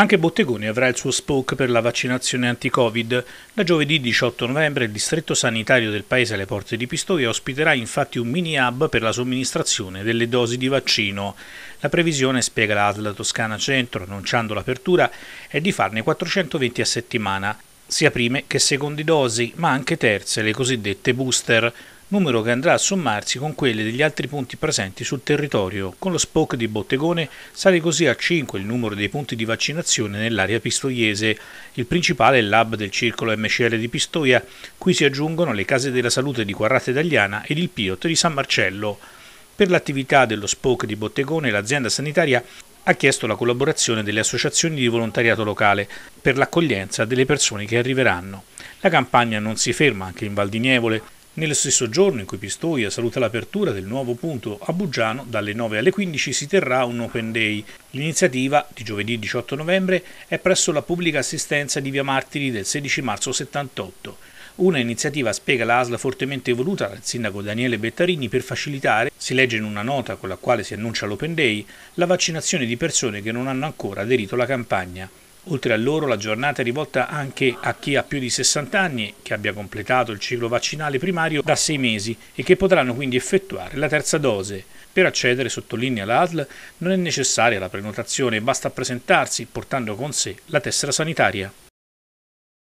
Anche Bottegoni avrà il suo spoke per la vaccinazione anti-Covid. Da giovedì 18 novembre il distretto sanitario del paese alle porte di Pistoia ospiterà infatti un mini hub per la somministrazione delle dosi di vaccino. La previsione, spiega la ASL Toscana Centro, annunciando l'apertura, è di farne 420 a settimana, sia prime che seconde dosi, ma anche terze, le cosiddette booster numero che andrà a sommarsi con quelle degli altri punti presenti sul territorio. Con lo SPOC di Bottegone sale così a 5 il numero dei punti di vaccinazione nell'area pistoiese. Il principale è il lab del circolo MCL di Pistoia, cui si aggiungono le case della salute di Quarrata Italiana ed il Piot di San Marcello. Per l'attività dello SPOC di Bottegone l'azienda sanitaria ha chiesto la collaborazione delle associazioni di volontariato locale per l'accoglienza delle persone che arriveranno. La campagna non si ferma anche in Val di Nievole, nello stesso giorno in cui Pistoia saluta l'apertura del nuovo punto a Buggiano, dalle 9 alle 15 si terrà un Open Day. L'iniziativa, di giovedì 18 novembre, è presso la pubblica assistenza di Via Martiri del 16 marzo 78. Una iniziativa, spiega l'ASL, fortemente voluta dal sindaco Daniele Bettarini per facilitare, si legge in una nota con la quale si annuncia l'Open Day, la vaccinazione di persone che non hanno ancora aderito alla campagna. Oltre a loro la giornata è rivolta anche a chi ha più di 60 anni, che abbia completato il ciclo vaccinale primario da 6 mesi e che potranno quindi effettuare la terza dose. Per accedere, sottolinea l'ADL, non è necessaria la prenotazione, basta presentarsi portando con sé la tessera sanitaria.